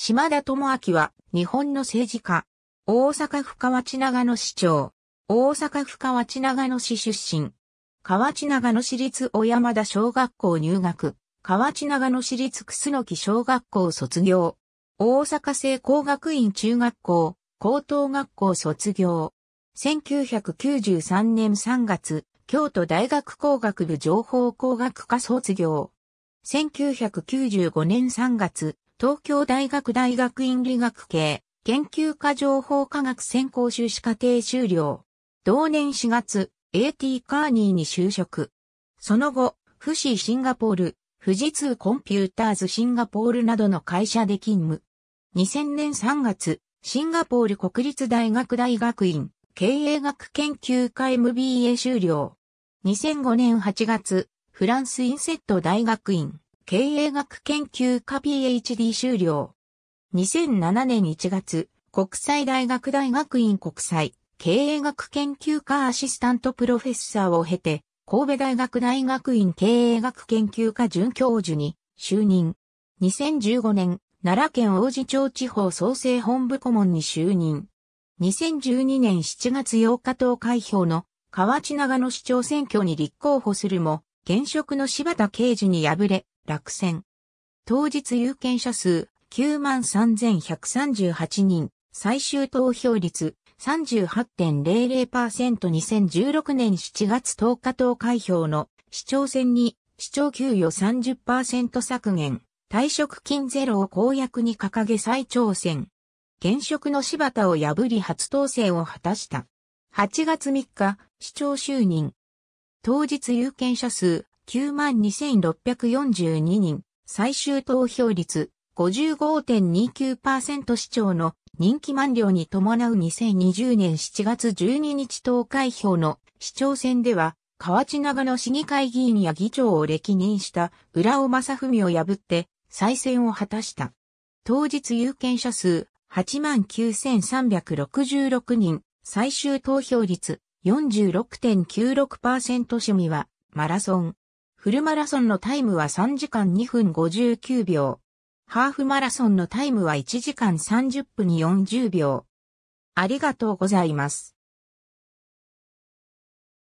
島田智明は日本の政治家。大阪府河内長野市長。大阪府河内長野市出身。河内長野市立小山田小学校入学。河内長野市立楠木小学校卒業。大阪聖工学院中学校、高等学校卒業。1993年3月、京都大学工学部情報工学科卒業。1995年3月、東京大学大学院理学系研究科情報科学専攻修士課程修了。同年4月、AT カーニーに就職。その後、富士シンガポール、富士通コンピューターズシンガポールなどの会社で勤務。2000年3月、シンガポール国立大学大学院経営学研究科 MBA 修了。2005年8月、フランスインセット大学院経営学研究科 PhD 修了。2007年1月、国際大学大学院国際経営学研究科アシスタントプロフェッサーを経て、神戸大学大学院経営学研究科准教授に就任。2015年、奈良県王寺町地方創生本部顧問に就任。2012年7月8日投開票の河内長野市長選挙に立候補するも、現職の柴田刑事に敗れ、落選。当日有権者数93,138人、最終投票率 38.00%2016 年7月10日投開票の市長選に市長給与30%削減、退職金ゼロを公約に掲げ再挑戦。現職の柴田を破り初当選を果たした。8月3日、市長就任。当日有権者数92,642人、最終投票率55.29%市長の任期満了に伴う2020年7月12日投開票の市長選では、河内長野市議会議員や議長を歴任した浦尾正文を破って再選を果たした。当日有権者数89,366人、最終投票率46.96%趣味はマラソン。フルマラソンのタイムは3時間2分59秒。ハーフマラソンのタイムは1時間30分40秒。ありがとうございます。